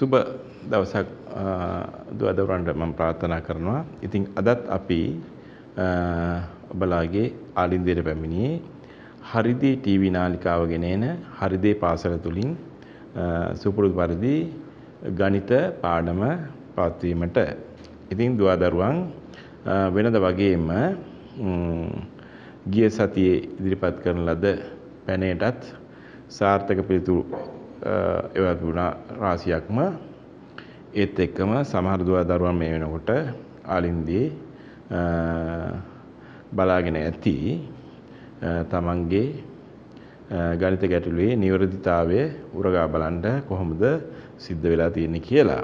සුබ දවසක් දුවදවරන්ට මම ප්‍රාර්ථනා කරනවා. ඉතින් අදත් අපි ඔබලාගේ ආලින්දයට පැමිණියේ හරිදේ ටීවී නාලිකාව ගෙන එන හරිදේ පාසල තුලින් සුපුරුදු පරිදි ගණිත පාඩම පවත්වීමට. ඉතින් දුවදරුවන් වෙනද වගේම ගිය සතියේ ඉදිරිපත් කරන ලද පැනයටත් සාර්ථක පිළිතුරු ඒවත් වුණා රාසියක්ම ඒත් එක්කම සමහර දුවා දරුවන් මේ වෙනකොට ආලින්දේ බලාගෙන ඇති තමන්ගේ ගණිත ගැටලුවේ නිවැරදිතාවය උරගා බලන්න කොහොමද සිද්ධ වෙලා තියෙන්නේ කියලා.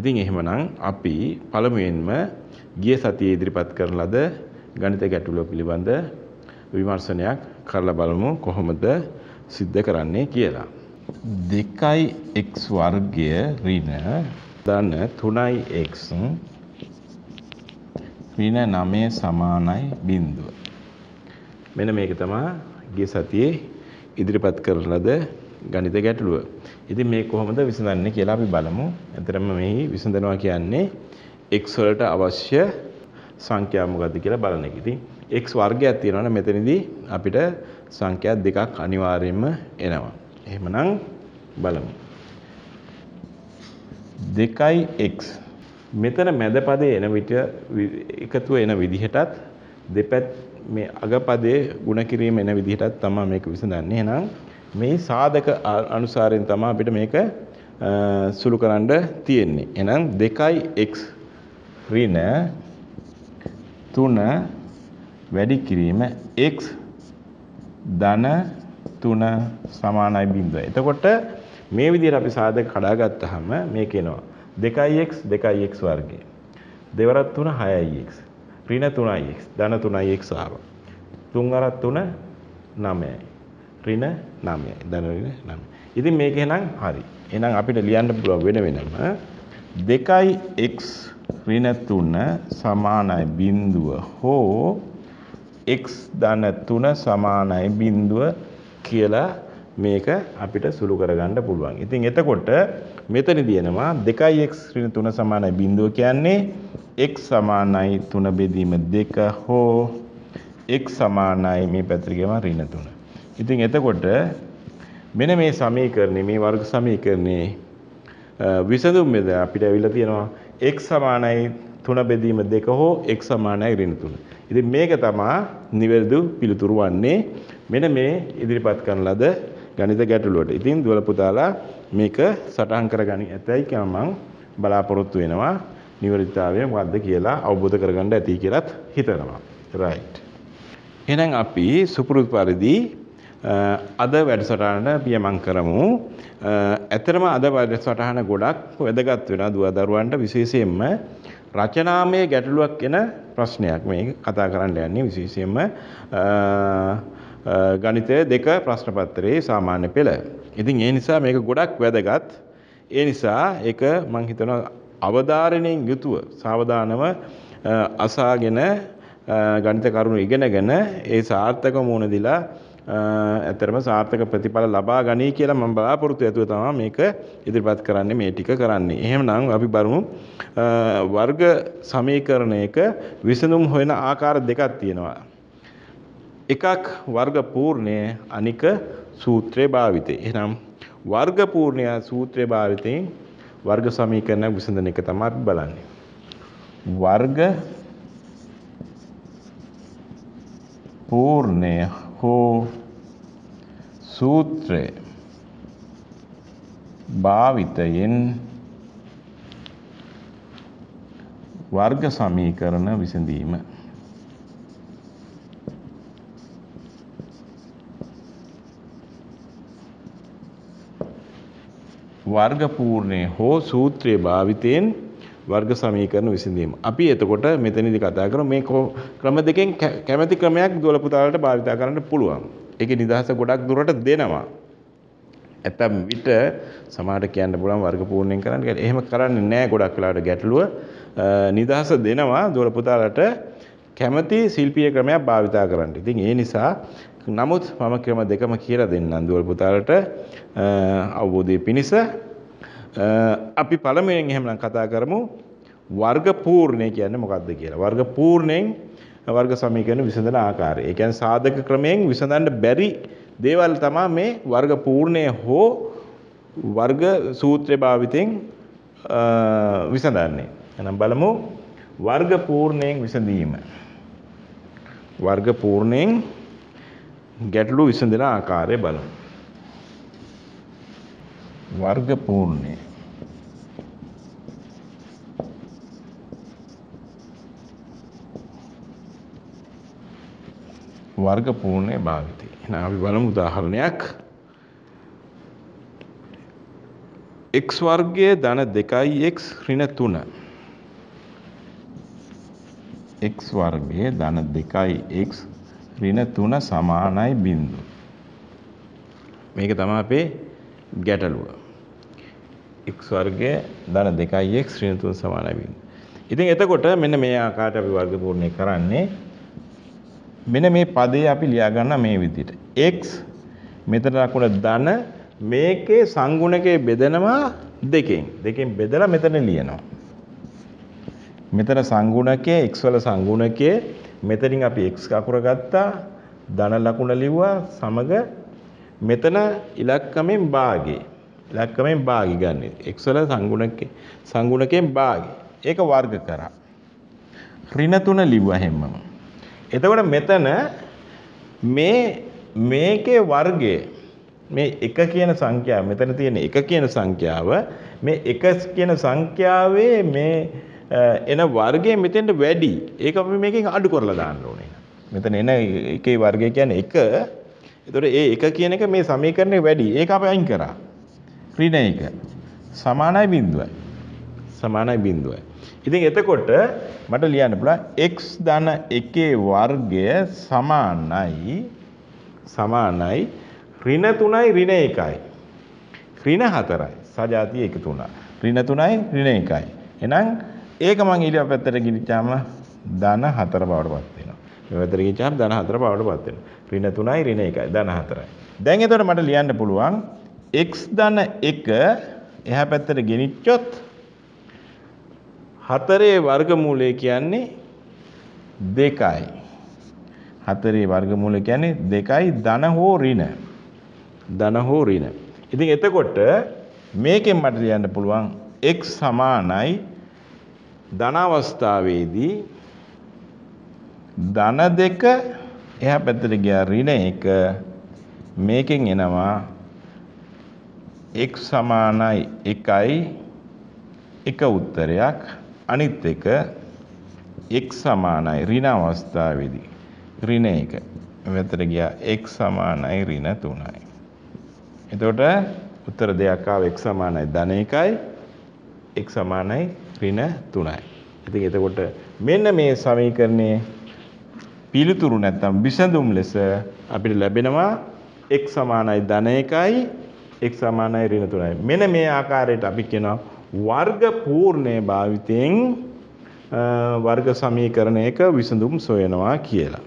ඉතින් එහෙමනම් අපි පළමුවෙන්ම ගිය සතියේ ඉදිරිපත් කරන ලද ගණිත ගැටලුව පිළිබඳ විමර්ශනයක් කරලා බලමු කොහොමද සිද්ධ කරන්නේ කියලා. දෙකයි එක් වර්ගය රින දන තුනයි එක් රින නමේ සමානයි බින්දුව. මෙන මේක තමා ගිය සතියේ ඉදිරිපත් කරන ලද ගණිත ගැටලුව. ඉතින් මේ කොහොමද විසඳන්නේ කියලා අපි බලමු. ඇතරම මෙහි විසඳනවා කියන්නේ x වලට අවශ්‍ය සංඛ්‍යා මොකද්ද කියලා බලන එක. ඉතින් x වර්ගයක් තියෙනවනේ මෙතනදී අපිට සංඛ්‍යා දෙකක් අනිවාර්යයෙන්ම එනවා. එහෙමනම් බලමු. 2x මෙතන මැද පදේ එන විට එකතුව එන විදිහටත් දෙපැත් මේ අග පදේ ಗುಣ කිරීම එන විදිහටත් තමයි මේක විසඳන්නේ. එහෙනම් මේ සාධක අනුසාරයෙන් තමයි අපිට මේක සුළු කරන්න තියෙන්නේ. එහෙනම් 2x ඍණ 3 වැඩි කිරීම x ධන 3 සමානයි 0. එතකොට මේ විදිහට අපි සාධක කඩාගත්තාම මේක එනවා 2x 2x වර්ගය. දෙවරත් 3 6x. ඍණ 3x. ධන 3x ආවා. 3 අරත් 3 9යි. ඍණ 9යි. ධන ඍණ 9. ඉතින් මේක එහෙනම් හරි. එහෙනම් අපිට ලියන්න පුළුවන් වෙන වෙනම 2x ඍණ 3 සමානයි බිඳුව හෝ x ධන 3 සමානයි බිඳුව කියලා මේක අපිට සුළු කරගන්න පුළුවන්. ඉතින් එතකොට මෙතනදී එනවා 2x 3 සමානයි බිඳුව කියන්නේ x සමානයි 3 බෙදීම 2 හෝ x සමානයි මේ පැත්තට ගියම ඍණ 3. ඉතින් එතකොට මෙන්න මේ සමීකරණේ මේ වර්ග සමීකරණේ විසඳුම් මෙද අපිට ඇවිල්ලා තියෙනවා x සමානයි 3 බෙදීම 2 හෝ x සමානයි ඍණ 3. ඉතින් මේක තමයි නිවැරදි පිළිතුරු වන්නේ මෙන්න මේ ඉදිරිපත් කරන ලද ගණිත ගැටලුවට. ඉතින් දුවල පුතාලා මේක සටහන් කරගනි ඇතයි මම බලාපොරොත්තු වෙනවා. නිවැරදිතාවය මොකද්ද කියලා අවබෝධ කරගන්න ඇති කියලාත් හිතනවා. right එහෙනම් අපි සුපුරුදු පරිදි අද වැඩසටහන පියමන් කරමු. ඇතරම අද වැඩසටහන ගොඩක් වැදගත් වෙනවා දුවදරුවන්ට විශේෂයෙන්ම රචනාමය ගැටලුවක් එන ප්‍රශ්නයක් මේක කතා කරන්න යන්නේ විශේෂයෙන්ම ගණිතය දෙක ප්‍රශ්න පත්‍රයේ සාමාන්‍ය පෙළ. ඉතින් ඒ නිසා මේක ගොඩක් වැදගත්. ඒ නිසා ඒක මම හිතනවා අවධාරණයෙන් යුතුව සාවධානව අසාගෙන ගණිත කරුණු ඉගෙනගෙන ඒ සාර්ථක මුණ දිලා ඇතරම සාර්ථක ප්‍රතිඵල ලබා ගනී කියලා මම බලාපොරොත්තු ඇතුව තමයි මේක ඉදිරිපත් කරන්නේ මේ ටික කරන්නේ. එහෙමනම් අපි බලමු වර්ග සමීකරණයක විසඳුම් හොයන ආකාර දෙකක් තියෙනවා. එකක් වර්ග පූර්ණය අනික සූත්‍රය භාවිතය. එහෙනම් වර්ග පූර්ණය සූත්‍රය භාවිතයෙන් වර්ග සමීකරණ විසඳන එක තමයි අපි බලන්නේ. වර්ග පූර්ණය කෝ සූත්‍රය භාවිතයෙන් වර්ග සමීකරණ විසඳීම වර්ගපූර්ණය හෝ සූත්‍රය භාවිතයෙන් වර්ග සමීකරණ විසඳීම. අපි එතකොට මෙතනදී කතා කරමු මේ ක්‍රම දෙකෙන් කැමැති ක්‍රමයක් දුවල පුතාලට භාවිත කරන්න පුළුවන්. ඒකේ නිදහස ගොඩක් දුරට දෙනවා. ඇතම් විට සමහරට කියන්න පුළුවන් වර්ග පූර්ණයෙන් කරන්න කියලා. එහෙම කරන්නේ නැහැ ගොඩක් වෙලාවට ගැටලුව. නිදහස දෙනවා දොර පුතාලට කැමැති ශිල්පීය ක්‍රමයක් භාවිතා කරන්න. ඉතින් ඒ නිසා නමුත් මම ක්‍රම දෙකම කියලා දෙන්නම් දොර පුතාලට අවබෝධය පිණිස අපි පළමුවෙන් එහෙමනම් කතා කරමු වර්ග පූර්ණය කියන්නේ මොකක්ද කියලා. වර්ග පූර්ණයෙන් වර්ග සමීකරණ විසඳන ආකාරය. ඒ කියන්නේ සාධක ක්‍රමයෙන් විසඳන්න බැරි දේවල් තමයි මේ වර්ග පූර්ණය හෝ වර්ග සූත්‍රය භාවිතයෙන් විසඳන්නේ. එහෙනම් බලමු වර්ග පූර්ණයෙන් විසඳීම. වර්ග පූර්ණයෙන් ගැටලු විසඳන ආකාරය බලමු. වර්ග පූර්ණය වර්ග පූර්ණය භාවිතය. එහෙනම් අපි බලමු උදාහරණයක්. x වර්ගයේ ධන 2x ඍණ 3 x වර්ගයේ ධන 2x ඍණ 3 සමානයි බිඳු. මේක තමයි අපේ ගැටලුව. x වර්ගය ධන 2x ඍණ 3 සමානයි 0. ඉතින් එතකොට මෙන්න මේ ආකාරයට අපි වර්ගපූර්ණය කරන්නේ මෙන්න මේ පදේ අපි ලියා ගන්න මේ විදිහට. x මෙතන ලකුණ ධන මේකේ සංගුණකේ බෙදෙනවා දෙකෙන්. දෙකෙන් බෙදලා මෙතන ලියනවා. මෙතන සංගුණකයේ x වල සංගුණකයේ මෙතනින් අපි x අකුර ගත්තා ධන ලකුණ ලිව්වා සමග මෙතන ඉලක්කමෙන් භාගේ ඉලක්කමෙන් භාගි ගන්න. x වල සංගුණකේ සංගුණකෙන් භාගි. ඒක වර්ග කරා. ඍණ 3 ලිව්වා හැමම. එතකොට මෙතන මේ මේකේ වර්ගය මේ 1 කියන සංඛ්‍යාව මෙතන තියෙන 1 කියන සංඛ්‍යාව මේ 1 කියන සංඛ්‍යාවේ මේ එන වර්ගය මෙතෙන්ට වැඩි. ඒක අපි මේකෙන් අඩු කරලා දාන්න ඕනේ. මෙතන එන එකේ වර්ගය කියන්නේ 1 එතකොට ඒ එක කියන එක මේ සමීකරණේ වැඩි. ඒක අපි අයින් කරා. ඍණ 1 සමානයි බිඳුවයි. සමානයි බිඳුවයි. ඉතින් එතකොට මට ලියන්න පුළුවන් x ධන 1 වර්ගය සමානයි සමානයි ඍණ 3යි ඍණ 1යි. ඍණ 4යි සජාතිය එකතු වුණා. ඍණ 3යි ඍණ 1යි. එහෙනම් ඒක මම ඊළඟ පැත්තට ගිනිච්චාම ධන 4 බවට පත් වෙනවා. මේ පැත්තට ගිනිච්චාම ධන 4 බවට පත් වෙනවා. ඍණ 3යි ඍණ 1යි ධන 4යි. දැන් එතකොට මට ලියන්න පුළුවන් x ධන 1 එහා පැත්තට ගෙනිච්චොත් 4ේ වර්ගමූලය කියන්නේ 2යි. 4ේ වර්ගමූලය කියන්නේ 2යි ධන හෝ ඍණ. ධන හෝ ඍණ. ඉතින් එතකොට මේකෙන් මට ලියන්න පුළුවන් x සමානයි ධන අවස්ථාවේදී ධන 2 එහා පැත්තට ගියා ඍණ 1 මේකෙන් එනවා x සමානයි 1යි එක උත්තරයක් අනිත් එක x සමානයි ඍණ අවස්ථාවේදී ඍණ 1 මෙතන ගියා x සමානයි ඍණ 3යි එතකොට උත්තර දෙයක් ආව x සමානයි ධන 1යි x සමානයි ඍණ 3යි ඉතින් එතකොට මෙන්න මේ සමීකරණයේ පිළිතුරු නැත්තම් විසඳුම් ලෙස අපිට ලැබෙනවා x සමානයි ධන 1යි x සමානයි ඍණ 3යි. මෙන්න මේ ආකාරයට අපි කියනවා වර්ග පූර්ණය භාවිතයෙන් වර්ග සමීකරණයක විසඳුම් සොයනවා කියලා.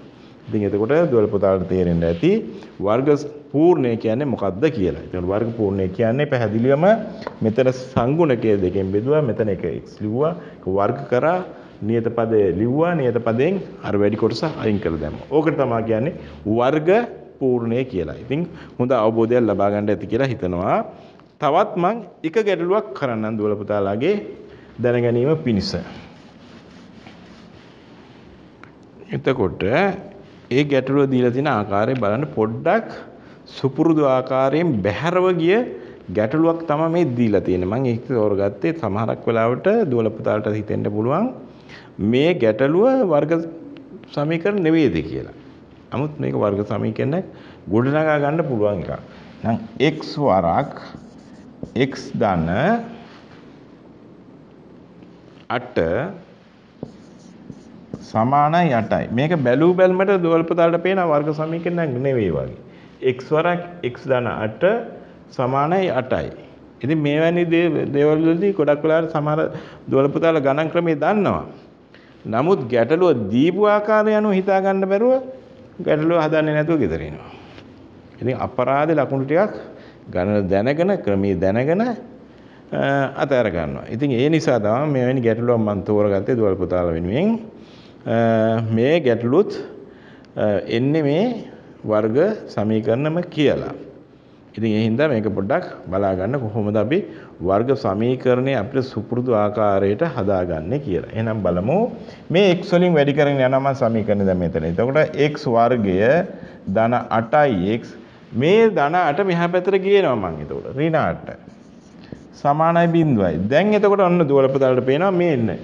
ඉතින් එතකොට දුවල් පුතාලට තේරෙන්න ඇති වර්ග පූර්ණය කියන්නේ මොකක්ද කියලා. එතකොට වර්ග පූර්ණය කියන්නේ පැහැදිලිවම මෙතන සංගුණකයේ දෙකෙන් බෙදුවා, මෙතන එක x ලිව්වා, වර්ග කරා නියත පදේ ලිව්වා නියත පදයෙන් අර වැඩි කොටස අයින් කරලා දැම්මා. ඕකට තමයි කියන්නේ වර්ග පූර්ණය කියලා. ඉතින් හොඳ අවබෝධයක් ලබා ගන්න ඇති කියලා හිතනවා. තවත් මං එක ගැටලුවක් කරන්නම් දුවල පුතාලාගේ දැන ගැනීම පිණිස. එතකොට ඒ ගැටලුව දීලා තියෙන ආකාරය බලන්න පොඩ්ඩක් සුපුරුදු ආකාරයෙන් බැහැරව ගිය ගැටලුවක් තමයි මේ දීලා තියෙන්නේ. මම ඒක තෝරගත්තේ සමහරක් වෙලාවට දුවල පුතාලට හිතෙන්න පුළුවන්. මේ ගැටලුව වර්ග සමීකරණ නෙවෙයිද කියලා. නමුත් මේක වර්ග සමීකරණයක් ගොඩනගා ගන්න පුළුවන් එකක්. නම් x වරක් x ධන 8 සමානයි 8යි. මේක බැලූ බැල්මට දොල්පතාලට පේන වර්ග සමීකරණයක් නෙවෙයි වගේ. x වරක් x ධන 8 සමානයි 8යි. ඉතින් මේ වැනි දේවල් වලදී ගොඩක් වෙලාවට සමහර දොල්පතාල ගණන් ක්‍රමය දන්නවා. නමුත් ගැටලුව දීපු ආකාරය අනුව හිතා ගන්න බැරුව ගැටලුව හදන්නේ නැතුව ගෙදර එනවා. ඉතින් අපරාධ ලකුණු ටිකක් ගණන දැනගෙන ක්‍රමී දැනගෙන අතහැර ගන්නවා. ඉතින් ඒ නිසා තමයි මෙවැනි ගැටලුවක් මම තෝරගත්තේ දුවල් පුතාලා වෙනුවෙන්. මේ ගැටලුත් එන්නේ මේ වර්ග සමීකරණම කියලා. ඉතින් ඒ හින්දා මේක පොඩ්ඩක් බලා ගන්න කොහොමද අපි වර්ග සමීකරණය අපිට සුපුරුදු ආකාරයට හදාගන්නේ කියලා. එහෙනම් බලමු මේ x වලින් වැඩි කරගෙන යනවා මම සමීකරණය දැන් මෙතන. එතකොට x වර්ගය ධන 8x මේ ධන 8 මෙහා පැත්තට ගියනවා මම එතකොට ඍණාට සමානයි බිඳුවයි. දැන් එතකොට ඔන්න දුවල පොතලට පේනවා මේ ඉන්නේ.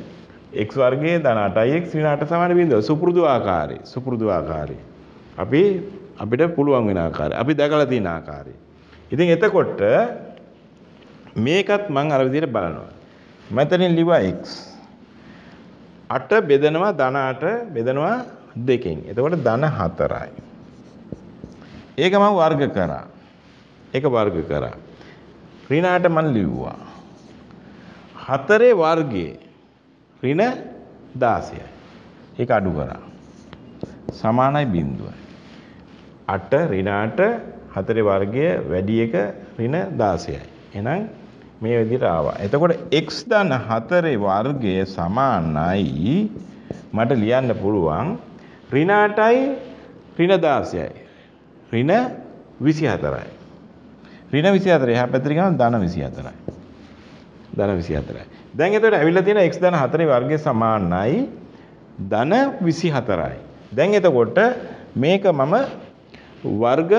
x වර්ගයේ ධන 8x ඍණාට සමාන බිඳුව. සුපුරුදු ආකාරයේ සුපුරුදු ආකාරයේ. අපි අපිට පුළුවන් වෙන ආකාරය. අපි දැකලා තියෙන ආකාරය. ඉතින් එතකොට මේකත් මම අර විදිහට බලනවා. මෙතනින් ලිව්වා x. 8 බෙදනවා ධන 8 බෙදනවා දෙකෙන්. එතකොට ධන 4යි. ඒක මම වර්ග කරා. ඒක වර්ග කරා. ඍණාට මම ලිව්වා. 4 වර්ගයේ ඍණ 16යි. ඒක අඩු කරා. සමානයි බිඳුවයි. 8 ඍණාට හතරේ වර්ගය වැඩි එක ඍණ 16යි. එහෙනම් මේ විදිහට ආවා. එතකොට x ධන 4 වර්ගය සමානයි මට ලියන්න පුළුවන් ඍණාටයි ඍණ 16යි. ඍණ 24යි. ඍණ 24 එහා පැත්තට ගියාම ධන 24යි. ධන 24යි. දැන් එතකොට ඇවිල්ලා තියෙන x ධන 4 වර්ගය සමානයි ධන 24යි. දැන් එතකොට මේක මම වර්ග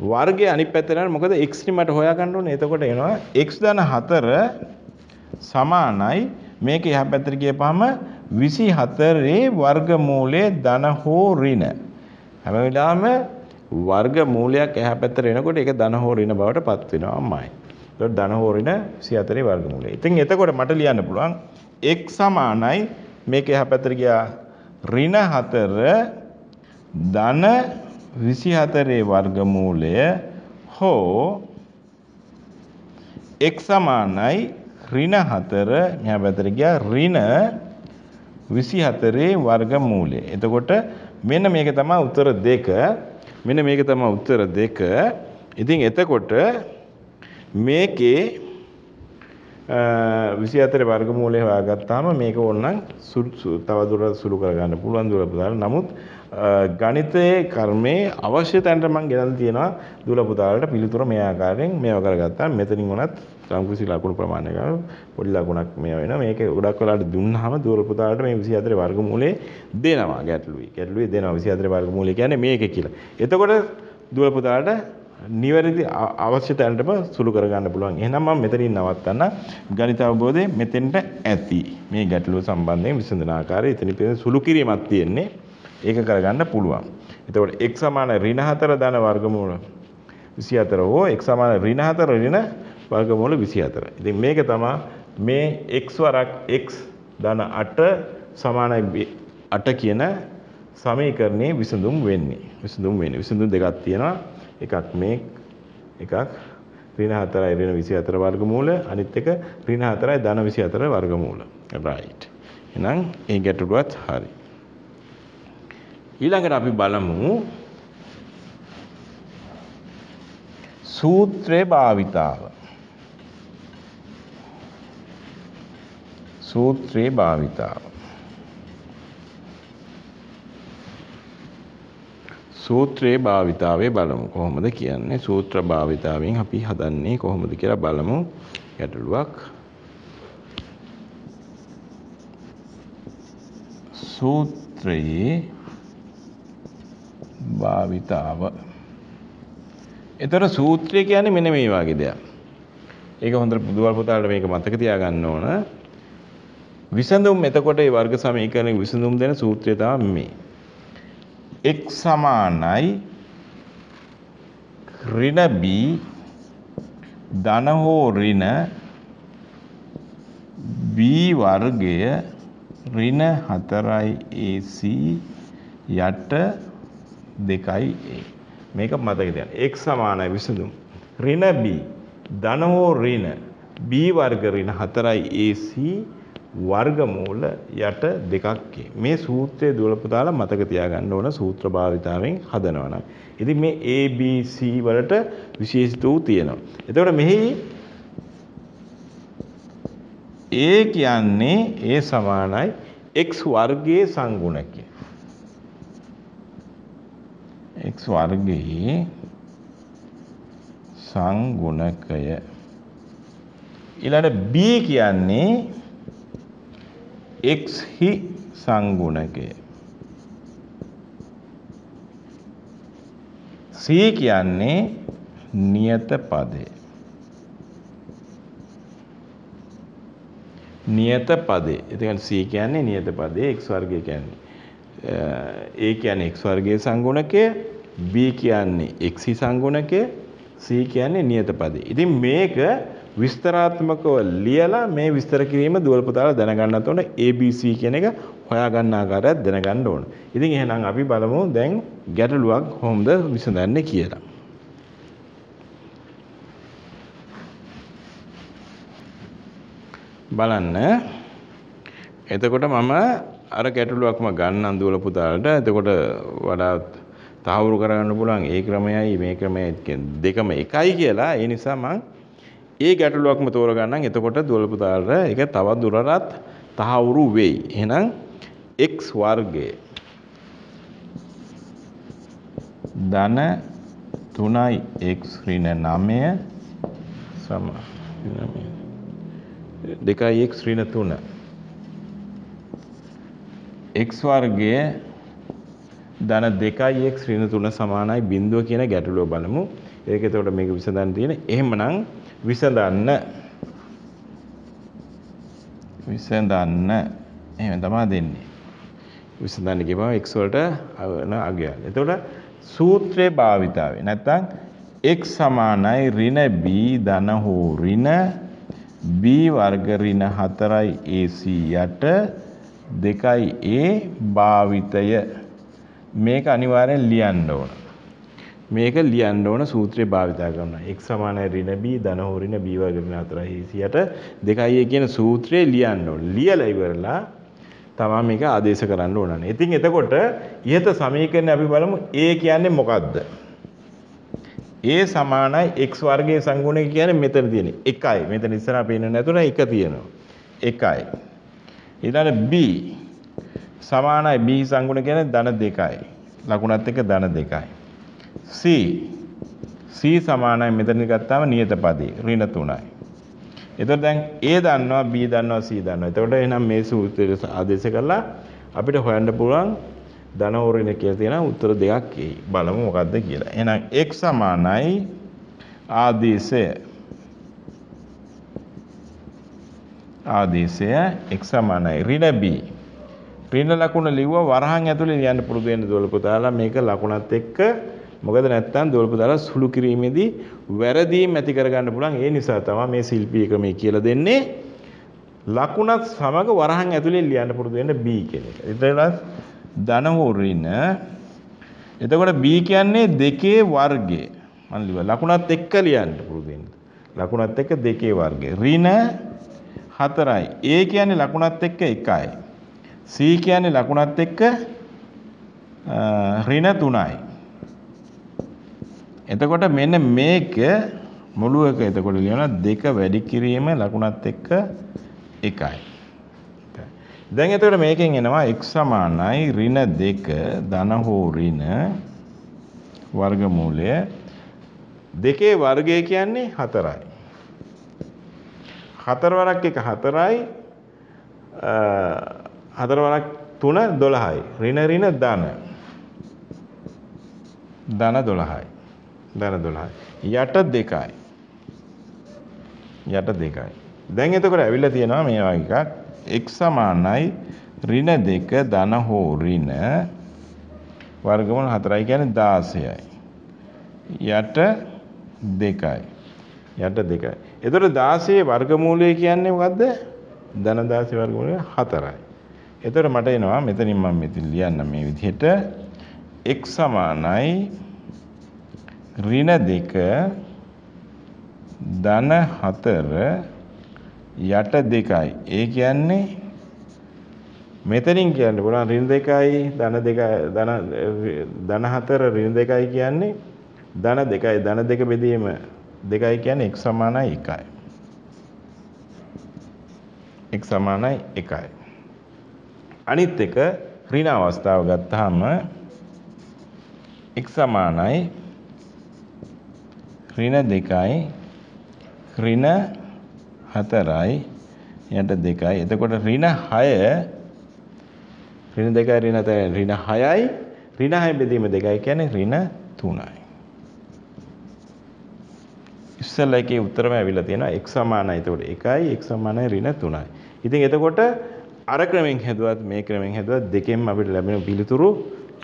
වර්ගය අනිත් පැත්තට යනවා. මොකද x නේ මට හොයාගන්න ඕනේ. එතකොට එනවා x ධන 4 සමානයි මේක එහා පැත්තට ගියපහම 24 වර්ගමූලයේ ධන හෝ ඍණ. හැම වෙලාවෙම වර්ගමූලයක් එහා පැත්තට එනකොට ඒක ධන හෝ ඍණ බවට පත් වෙනවාමයි. එතකොට ධන හෝ ඍණ 24 වර්ගමූලය. ඉතින් එතකොට මට ලියන්න පුළුවන් x සමානයි මේක එහා පැත්තට ගියා ඍණ 4 ධන 24 වර්ගමූලය හෝ x සමානයි ඍණ 4 මෙහා පැත්තට ගියා ඍණ 24 වර්ගමූලය. එතකොට මෙන්න මේක තමයි උත්තර දෙක. මෙන්න මේක තමයි උත්තර දෙක. ඉතින් එතකොට මේකේ 24 වර්ගමූලය හොයාගත්තාම මේක ඕනනම් තවදුරටත් සුළු කරගන්න පුළුවන් දුරපතාල. නමුත් ගණිතයේ කර්මයේ අවශ්‍ය තැනට මම ගෙනල්ලා තියෙනවා දුරපතාලට පිළිතුර මේ ආකාරයෙන් මේව කරගත්තා. මෙතනින් උනත් සංකෘෂි ලකුණු ප්‍රමාණය ගන්න පොඩි ලකුණක් මේ වෙනවා. මේක ගොඩක් වෙලාට දුන්නාම දුරපතාලට මේ 24 වර්ගමූලයේ දෙනවා ගැටලුයි. ගැටලුයි දෙනවා 24 වර්ගමූලය කියන්නේ මේක කියලා. එතකොට දුරපතාලට නිවැරදි අවශ්‍ය තැනටම සුළු කරගන්න පුළුවන්. එහෙනම් මම මෙතනින් නවත්තන්න ගණිත අවබෝධය මෙතෙන්ට ඇති. මේ ගැටලුව සම්බන්ධයෙන් විසඳන ආකාරය එතන පිළිබඳ සුළු කිරීමක් තියෙන්නේ. ඒක කරගන්න පුළුවන්. එතකොට x සමාන ඍණ ධන වර්ගමූල 24 හෝ x සමාන ඍණ 4 ඍණ වර්ගමූල 24. ඉතින් මේක තමයි මේ x වරක් x ධන 8 සමානයි 8 කියන සමීකරණයේ විසඳුම් වෙන්නේ. විසඳුම් වෙන්නේ. විසඳුම් දෙකක් තියෙනවා. එකක් මේක් එකක් ඍණ 4යි ඍණ 24 වර්ගමූල අනිත් එක ඍණ 4යි ධන 24 වර්ගමූල right එහෙනම් ඒ ගැටලුවත් හරි ඊළඟට අපි බලමු සූත්‍රේ භාවිතාව සූත්‍රේ භාවිතාව සූත්‍රයේ භාවිතාවේ බලමු. කොහොමද කියන්නේ? සූත්‍ර භාවිතාවෙන් අපි හදන්නේ කොහොමද කියලා බලමු. ගැටලුවක්. සූත්‍රයේ භාවිතාව. ඒතර සූත්‍රය කියන්නේ මෙන්න මේ වගේ දෙයක්. ඒක හොඳට බුදුවල් පුතාලට මේක මතක තියාගන්න ඕන. විසඳුම් එතකොට මේ වර්ග සමීකරණේ විසඳුම් දෙන සූත්‍රය තමයි මේ. x සමානයි ඍණ b ධන හෝ ඍණ b වර්ගය ඍණ 4යි ac යට 2යි a මේක මතක තියන්න x සමානයි විසඳුම් ඍණ b ධන හෝ ඍණ b වර්ග ඍණ 4යි ac වර්ගමූල යට දෙකක් මේ සූත්‍රයේ දුවලපතාලා මතක තියාගන්න ඕන සූත්‍ර භාවිතාවෙන් හදනවා නම්. ඉතින් මේ A B C වලට විශේෂිත වූ තියෙනවා. එතකොට මෙහි A කියන්නේ A සමානයි x වර්ගයේ සංගුණකය. x වර්ගයේ සංගුණකය. ඊළඟ B කියන්නේ එක්ස් හි සංගුණකය. සී කියන්නේ නියත පදය. නියත පදේ. එතකොට C කියන්නේ නියත පදේ x වර්ගය කියන්නේ. A කියන්නේ x වර්ගයේ සංගුණකය, B කියන්නේ x සංගුණකය, C කියන්නේ නියත පදේ. ඉතින් මේක විස්තරාත්මකව ලියලා මේ විස්තර කිරීම දුවල් පුතාලා දැනගන්නත් ඕන ABC කියන එක හොයාගන්න ආකාරයක් දැනගන්න ඕන. ඉතින් එහෙනම් අපි බලමු දැන් ගැටලුවක් කොහොමද විසඳන්නේ කියලා. බලන්න. එතකොට මම අර ගැටලුවක්ම ගන්න දුවල පුතාලට. එතකොට වඩාත් තහවුරු කරගන්න පුළුවන් ඒ ක්‍රමයයි මේ ක්‍රමයයි දෙකම එකයි කියලා. ඒ නිසා මම ඒ ගැටලුවක්ම තෝරගන්න එතකොට දුවලපුතාට එක තවත් දුරටත් තහවුරු වෙයි. එහෙනම් x වර්ගය ධන 3x ඍණ 9 සම 2x ඍණ 3 x වර්ගය ධන 2x ඍණ 3 සමානයි බිඳුව කියන ගැටලුව බලමු. ඒක එතකොට මේක විසඳන්න තියෙන. එහෙමනම් විසඳන්න විසඳන්න එහෙම තමයි දෙන්නේ. විසඳන්න කියපම x වලට අවන අගයල්. එතකොට සූත්‍රයේ භාවිතාවේ නැත්තම් x සමානයි ඍණ b ධන හෝ ඍණ b වර්ග ඍණ 4යි ac යට 2යි a භාවිතය මේක අනිවාර්යෙන් ලියන්න ඕන. මේක ලියන්න ඕන සූත්‍රය භාවිතා කරනවා. x ඍණ b ධන හෝරින b වර්ග ඍණ 4 108 කියන සූත්‍රය ලියන්න ඕන. ලියලා ඉවරලා තමා මේක ආදේශ කරන්න ඕනනේ. ඉතින් එතකොට ইহත සමීකරණය අපි බලමු a කියන්නේ මොකද්ද? a සමානයි x වර්ගයේ සංගුණක කියන්නේ මෙතන තියෙන 1යි. මෙතන ඉස්සරහා පේන්නේ නැතුණා 1 තියෙනවා. 1යි. ඊළඟට b සමානයි b සංගුණ කියන්නේ ධන 2යි. ලකුණත් එක්ක ධන 2යි. c c සමානයි මෙතන ගත්තාම නියත පදේ ඍණ 3යි. එතකොට දැන් a දන්නවා b දන්නවා c දන්නවා. එතකොට එහෙනම් මේ සූත්‍රය ආදේශ කරලා අපිට හොයන්න පුළුවන් ධන ඕරින කියලා තියෙන උත්තර දෙකක් එයි. බලමු මොකද්ද කියලා. එහෙනම් x සමානයි ආදේශය ආදේශය x සමානයි ඍණ b ඍණ ලකුණ ලිව්වා වරහන් ඇතුලේ ලියන්න පුරුදු වෙන්න දොලකෝ තාලා මේක ලකුණත් එක්ක මොකද නැත්තම් දොල්පතර සුළු කිරීමේදී වැරදීම් ඇති කරගන්න පුළුවන් ඒ නිසා තමයි මේ ශිල්පී ක්‍රමය කියලා දෙන්නේ ලකුණත් සමග වරහන් ඇතුලේ ලියන්න පුරුදු වෙන්න B කියන එක. ඊටලස් ධන හොරින එතකොට B කියන්නේ දෙකේ වර්ගය. මම ලිව්වා ලකුණත් එක්ක ලියන්න පුරුදු වෙන්න. ලකුණත් එක්ක දෙකේ වර්ගය. ඍණ 4යි. A කියන්නේ ලකුණත් එක්ක 1යි. C කියන්නේ ලකුණත් එක්ක ඍණ 3යි. එතකොට මෙන්න මේක මුලුවක එතකොට ලියනවා දෙක වැඩි කිරීම ලකුණත් එක්ක එකයි. දැන් එතකොට මේකෙන් එනවා x සමානයි ඍණ 2 ධන හෝ ඍණ වර්ගමූලය දෙකේ වර්ගය කියන්නේ 4යි. 4 වරක් එක 4යි හතර වරක් 3 12යි. ඍණ ඍණ ධන ධන 12යි. දන 12යි. යට 2යි. යට 2යි. දැන් එතකොට ඇවිල්ලා තියෙනවා මේ වගේ එකක් x සමානයි ඍණ 2 ධන හෝ ඍණ වර්ගමූල 4යි කියන්නේ 16යි. යට 2යි. යට 2යි. එතකොට 16 වර්ගමූලය කියන්නේ මොකද්ද? ධන 16 වර්ගමූලය 4යි. එතකොට මට එනවා මෙතනින් මම මෙතන ලියන්න මේ විදිහට x සමානයි ඍණ 2 ධන 4 යට 2යි. ඒ කියන්නේ මෙතනින් කියන්න පුළුවන් ඍණ 2යි ධන 2 ධන ධන 4 ඍණ 2යි කියන්නේ ධන 2යි ධන 2 බෙදීම 2යි කියන්නේ x 1යි. x 1යි. අනිත් එක ඍණ අවස්ථාව ගත්තාම x සමානයි ඍණ 2යි ඍණ 4යි යට 2යි. එතකොට ඍණ 6 ඍණ 2යි ඍණ 4යි ඍණ 6යි ඍණ 6 බෙදීම 2යි කියන්නේ ඍණ 3යි. ඉස්සෙල්ලා එකේ උත්තරම ඇවිල්ලා තියෙනවා x සමානයි. එතකොට 1යි x සමානයි ඍණ 3යි. ඉතින් එතකොට අර ක්‍රමෙන් හැදුවත් මේ ක්‍රමෙන් හැදුවත් දෙකෙන් අපිට ලැබෙන පිළිතුරු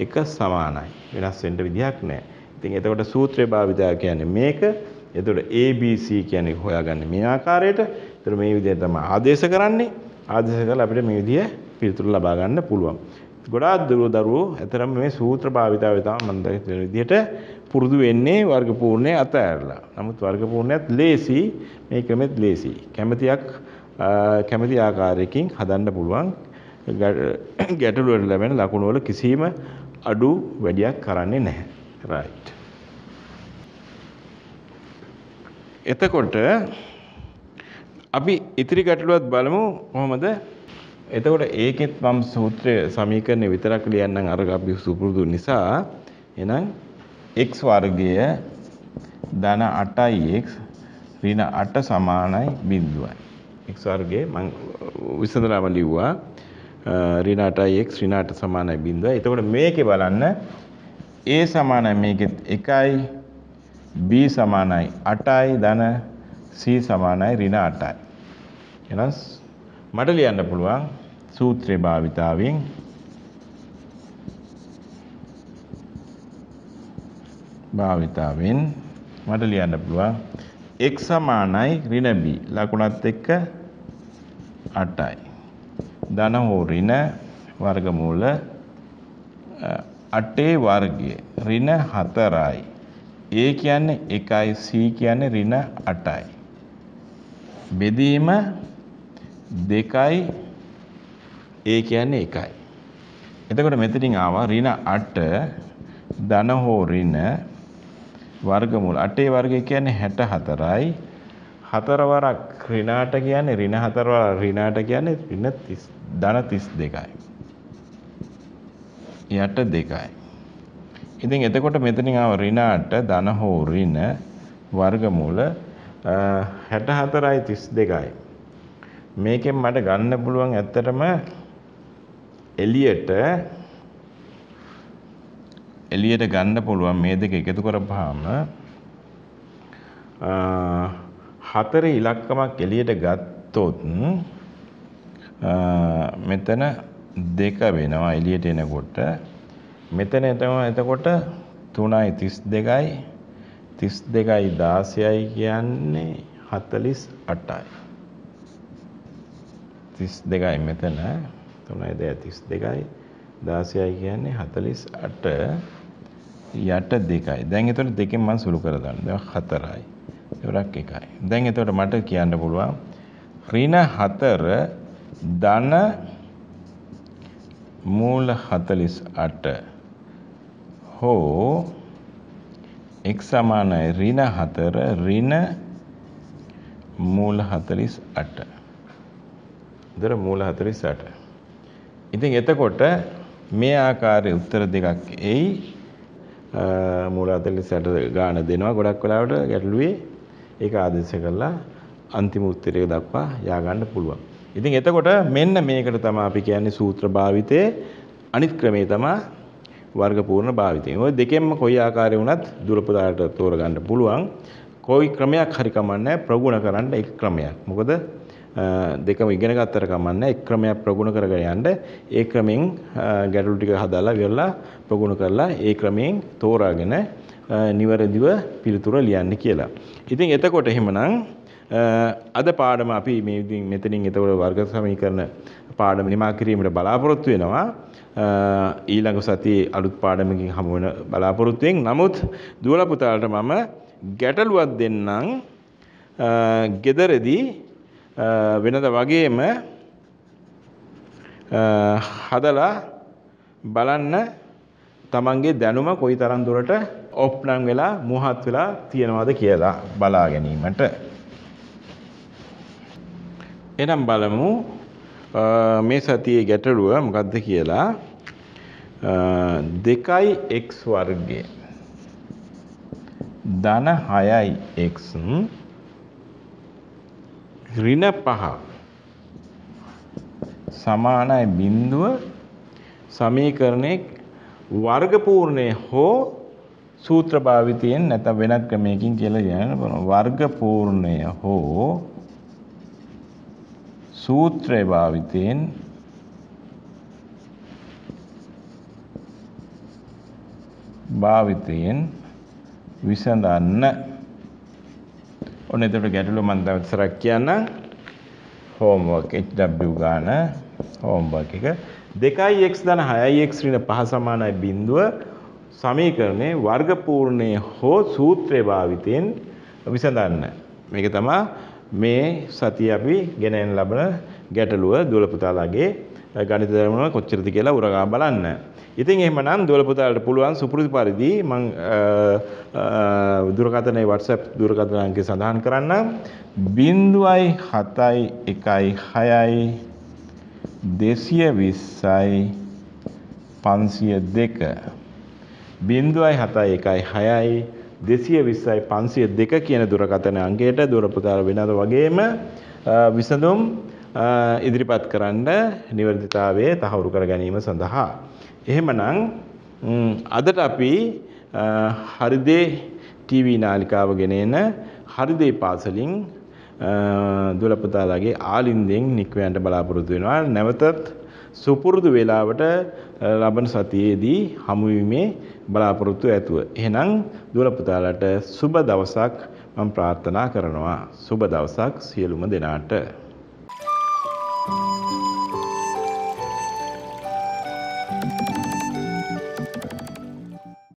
එක සමානයි. වෙනස් වෙන්න විදිහක් නැහැ. ඉතින් එතකොට සූත්‍රය භාවිතය කියන්නේ මේක. එතකොට ABC කියන්නේ හොයාගන්නේ මේ ආකාරයට. එතකොට මේ විදිහට තමයි ආදේශ කරන්නේ. ආදේශ කරලා අපිට මේ විදිය පිළිතුරු ලබා ගන්න පුළුවන්. ගොඩාක් දුර දරුවෝ ඇතරම මේ සූත්‍ර භාවිතාවේ තමයි මම දැක්කේ විදිහට පුරුදු වෙන්නේ වර්ග පූර්ණේ අතහැරලා. නමුත් වර්ග පූර්ණයත් ලේසි මේ ක්‍රමෙත් ලේසි. කැමැතියක් කැමැති ආකාරයකින් හදන්න පුළුවන්. ගැටලුවට ලැබෙන ලකුණු වල කිසිම අඩු වැඩියක් කරන්නේ නැහැ. රයිට් එතකොට අපි ඉතිරි ගැටලුවත් බලමු කොහොමද එතකොට ඒකෙත් මම සූත්‍රය සමීකරණය විතරක් ලියන්නම් අර අපි සුපුරුදු නිසා එහෙනම් x වර්ගය ධන 8x ඍණ 8 සමානයි බිඳුවයි x වර්ගයේ මම විසඳලාම ලිව්වා ඍණ 8x ඍණ 8 සමානයි බිඳුවයි එතකොට මේකේ බලන්න A සමානයි මේකෙත් 1යි B සමානයි 8යි ධන C සමානයි ඍණ 8යි. එහෙනම් මට ලියන්න පුළුවන් සූත්‍රය භාවිතාවෙන් භාවිතාවෙන් මට ලියන්න පුළුවන් x සමානයි ඍණ b ලකුණත් එක්ක 8යි. ධන හෝ ඍණ වර්ගමූල අටේ වර්ගය ඍණ 4යි. A කියන්නේ 1යි C කියන්නේ ඍණ 8යි. බෙදීම 2යි A කියන්නේ 1යි. එතකොට මෙතනින් ආවා ඍණ 8 ධන හෝ ඍණ වර්ගමූල 8 වර්ගය කියන්නේ 64යි. හතරවරක් ඍණාට කියන්නේ ඍණ හතරවරක් ඍණාට කියන්නේ ඍණ 30 ධන 32යි. යට දෙකයි. ඉතින් එතකොට මෙතනින් ආව ඍණාට ධන හෝ ඍණ වර්ගමූල 64යි 32යි. මේකෙන් මට ගන්න පුළුවන් ඇත්තටම එළියට එළියට ගන්න පුළුවන් මේ දෙක එකතු කරපුවාම හතර ඉලක්කමක් එළියට ගත්තොත් මෙතන දෙක වෙනවා එළියට එනකොට මෙතන එතම එතකොට තුනයි තිස් දෙකයි තිස් දෙකයි දාසයයි කියන්නේ හතලිස් අටයි තිස් දෙකයි මෙතන තුනයි දෙය තිස් දෙකයි දාසයයි කියන්නේ හතලිස් අට යට දෙකයි දැන් එතට දෙකෙන් මන් සුළු කරදන්න දෙ හතරයි එවරක් එකයි දැන් එතවට මට කියන්න පුළුවන් රින හතර ධන මූල 48 හෝ x සමානයි ඍණ 4 ඍණ මූල 48. දර මූල 48. ඉතින් එතකොට මේ ආකාරයේ උත්තර දෙකක් එයි මූල 48 ගාන දෙනවා ගොඩක් වෙලාවට ගැටලුවේ ඒක ආදේශ කරලා අන්තිම උත්තරය දක්වා යා ගන්න පුළුවන්. ඉතින් එතකොට මෙන්න මේකට තමයි අපි කියන්නේ සූත්‍ර භාවිතයේ අනිත් ක්‍රමේ තමයි වර්ගපූර්ණ භාවිතය. ඔය දෙකෙන්ම කොයි ආකාරය වුණත් දුරපදාට තෝරගන්න පුළුවන්. කොයි ක්‍රමයක් හරි කමන්නේ ප්‍රගුණ කරන්න එක ක්‍රමයක්. මොකද දෙකම ඉගෙන ගත්තට කමන්නේ එක් ක්‍රමයක් ප්‍රගුණ කරගෙන යන්න ඒ ක්‍රමෙන් ගැටලු ටික හදාලා විරලා ප්‍රගුණ කරලා ඒ ක්‍රමෙන් තෝරාගෙන නිවැරදිව පිළිතුර ලියන්න කියලා. ඉතින් එතකොට එහෙමනම් අද පාඩම අපි මේ මෙතනින් එතකොට වර්ග සමීකරණ පාඩම නිමා කිරීමට බලාපොරොත්තු වෙනවා. ඊළඟ සතියේ අලුත් පාඩමකින් හමු වෙන බලාපොරොත්තුෙන්. නමුත් දුවල පුතාලට මම ගැටලුවක් දෙන්නම්. ගෙදරදී වෙනද වගේම හදලා බලන්න තමන්ගේ දැනුම කොයි තරම් දුරට ඔප්නම් වෙලා මුහත් වෙලා තියෙනවද කියලා බලා ගැනීමට එනම් බලමු මේ සතියේ ගැටලුව මොකක්ද කියලා දෙකයි x වර්ගය ධන 6යි x ඍණ 5 සමානයි බිඳුව සමීකරණයේ වර්ගපූර්ණය හෝ සූත්‍ර භාවිතයෙන් නැත්නම් වෙනත් ක්‍රමයකින් කියලා කියන්න බලන්න වර්ගපූර්ණය හෝ සූත්‍රය භාවිතයෙන් භාවිතයෙන් විසඳන්න ඔන්න එතකොට ගැටලුව මම දවසරක් කියන්නම් homework HW ගන්න homework එක 2x 6x ඍණ 5 සමානයි බිඳුව සමීකරණේ වර්ගපූර්ණයේ හෝ සූත්‍රය භාවිතයෙන් විසඳන්න මේක තමයි මේ සතිය අපි ගෙනෙන් ලබන ගැටලුව දුවල පුතාලාගේ ගණිත දරමුණ කොච්චරද කියලා උරගා බලන්න. ඉතින් එහෙමනම් දුවල පුතාලට පුළුවන් සුපුරුදු පරිදි මම දුරකථනයේ WhatsApp දුරකථන අංකය සඳහන් කරන්නම් 0.716යි 220යි 502 0.716යි දෙසිය විස්සයි පන්සිය දෙක කියන දුරකථන අංකයට දුරපතාල වෙනද වගේම විසඳුම් ඉදිරිපත් කරන්න නිවර්දිතාවය තහවුරු කර ගැනීම සඳහා. එහෙමනං අදට අපි හරිදේ ටීවී නාලිකාව ගෙනන හරිදේ පාසලින් දුලපතාලගේ ආලින්දෙන් නික්වයන්ට බලාපොරොත්තු වෙනවා නැවතත් සුපුරුදු වේලාවට ලබන සතියේදී හමුවීමේ බලාපොරොත්තු ඇතුව. එහෙනම් දුවල පුතාලට සුබ දවසක් මම ප්‍රාර්ථනා කරනවා. සුබ දවසක් සියලුම දෙනාට. thank you